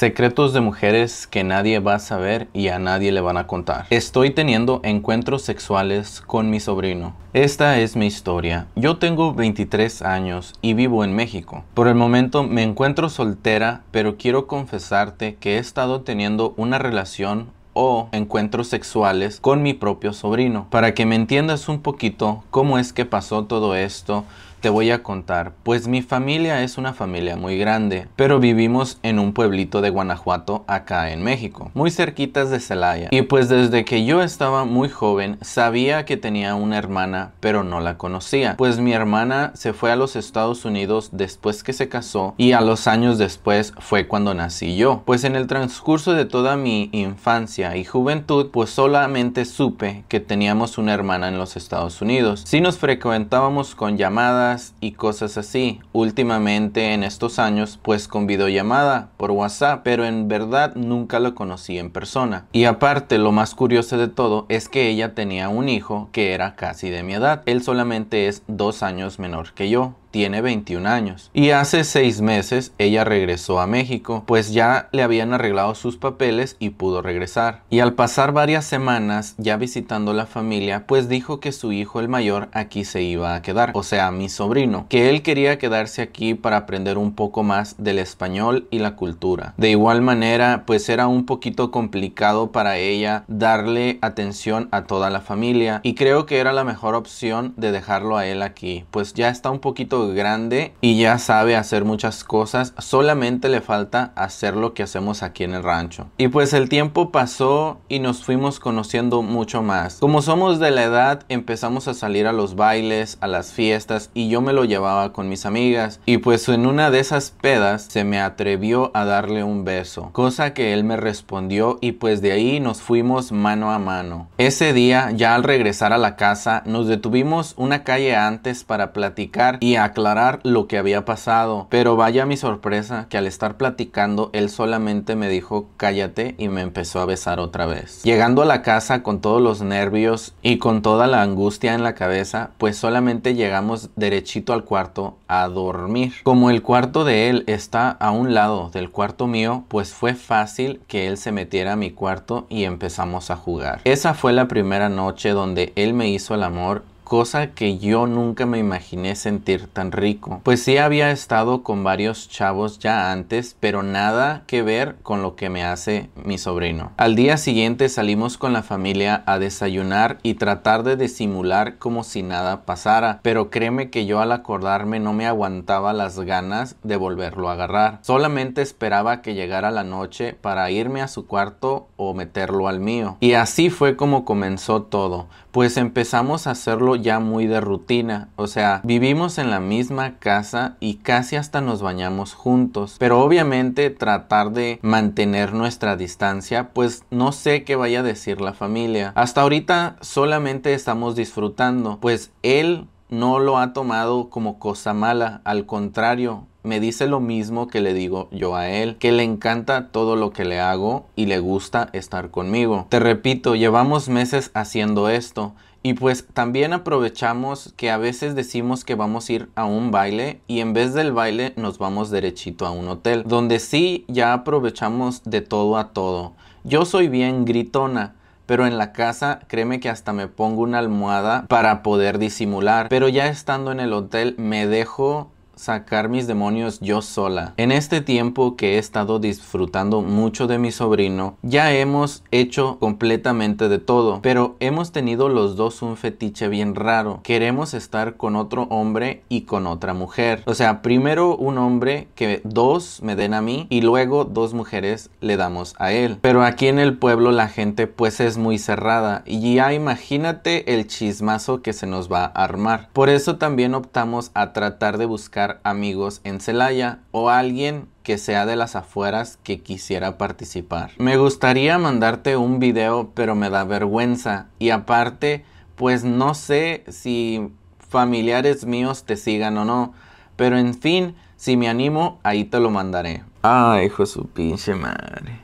Secretos de mujeres que nadie va a saber y a nadie le van a contar. Estoy teniendo encuentros sexuales con mi sobrino. Esta es mi historia. Yo tengo 23 años y vivo en México. Por el momento me encuentro soltera, pero quiero confesarte que he estado teniendo una relación o encuentros sexuales con mi propio sobrino. Para que me entiendas un poquito cómo es que pasó todo esto, te voy a contar, pues mi familia es una familia muy grande, pero vivimos en un pueblito de Guanajuato acá en México, muy cerquitas de Celaya. Y pues desde que yo estaba muy joven sabía que tenía una hermana, pero no la conocía, pues mi hermana se fue a los Estados Unidos después que se casó y a los años después fue cuando nací yo. Pues en el transcurso de toda mi infancia y juventud, pues solamente supe que teníamos una hermana en los Estados Unidos. Si nos frecuentábamos con llamadas, y cosas así. Últimamente en estos años pues con videollamada por WhatsApp, pero en verdad nunca lo conocí en persona. Y aparte lo más curioso de todo es que ella tenía un hijo que era casi de mi edad. Él solamente es dos años menor que yo tiene 21 años. Y hace seis meses ella regresó a México, pues ya le habían arreglado sus papeles y pudo regresar. Y al pasar varias semanas ya visitando la familia, pues dijo que su hijo el mayor aquí se iba a quedar, o sea, mi sobrino, que él quería quedarse aquí para aprender un poco más del español y la cultura. De igual manera, pues era un poquito complicado para ella darle atención a toda la familia y creo que era la mejor opción de dejarlo a él aquí, pues ya está un poquito grande y ya sabe hacer muchas cosas, solamente le falta hacer lo que hacemos aquí en el rancho. Y pues el tiempo pasó y nos fuimos conociendo mucho más. Como somos de la edad, empezamos a salir a los bailes, a las fiestas y yo me lo llevaba con mis amigas. Y pues en una de esas pedas se me atrevió a darle un beso, cosa que él me respondió y pues de ahí nos fuimos mano a mano. Ese día, ya al regresar a la casa, nos detuvimos una calle antes para platicar y a aclarar lo que había pasado. Pero vaya mi sorpresa que al estar platicando él solamente me dijo cállate y me empezó a besar otra vez. Llegando a la casa con todos los nervios y con toda la angustia en la cabeza, pues solamente llegamos derechito al cuarto a dormir. Como el cuarto de él está a un lado del cuarto mío, pues fue fácil que él se metiera a mi cuarto y empezamos a jugar. Esa fue la primera noche donde él me hizo el amor cosa que yo nunca me imaginé sentir tan rico. Pues sí había estado con varios chavos ya antes, pero nada que ver con lo que me hace mi sobrino. Al día siguiente salimos con la familia a desayunar y tratar de disimular como si nada pasara, pero créeme que yo al acordarme no me aguantaba las ganas de volverlo a agarrar. Solamente esperaba que llegara la noche para irme a su cuarto o meterlo al mío. Y así fue como comenzó todo, pues empezamos a hacerlo ya muy de rutina. O sea, vivimos en la misma casa y casi hasta nos bañamos juntos. Pero obviamente tratar de mantener nuestra distancia, pues no sé qué vaya a decir la familia. Hasta ahorita solamente estamos disfrutando, pues él no lo ha tomado como cosa mala, al contrario, me dice lo mismo que le digo yo a él, que le encanta todo lo que le hago y le gusta estar conmigo. Te repito, llevamos meses haciendo esto. Y pues también aprovechamos que a veces decimos que vamos a ir a un baile y en vez del baile nos vamos derechito a un hotel, donde sí ya aprovechamos de todo a todo. Yo soy bien gritona, pero en la casa créeme que hasta me pongo una almohada para poder disimular, pero ya estando en el hotel me dejo sacar mis demonios yo sola. En este tiempo que he estado disfrutando mucho de mi sobrino, ya hemos hecho completamente de todo, pero hemos tenido los dos un fetiche bien raro. Queremos estar con otro hombre y con otra mujer. O sea, primero un hombre que dos me den a mí y luego dos mujeres le damos a él. Pero aquí en el pueblo la gente pues es muy cerrada y ya imagínate el chismazo que se nos va a armar. Por eso también optamos a tratar de buscar amigos en Celaya o alguien que sea de las afueras que quisiera participar. Me gustaría mandarte un video, pero me da vergüenza. Y aparte, pues no sé si familiares míos te sigan o no. Pero en fin, si me animo, ahí te lo mandaré. Ay, hijo su pinche madre.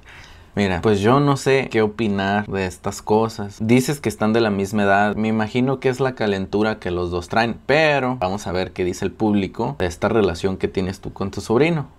Mira, pues yo no sé qué opinar de estas cosas. Dices que están de la misma edad. Me imagino que es la calentura que los dos traen. Pero vamos a ver qué dice el público de esta relación que tienes tú con tu sobrino.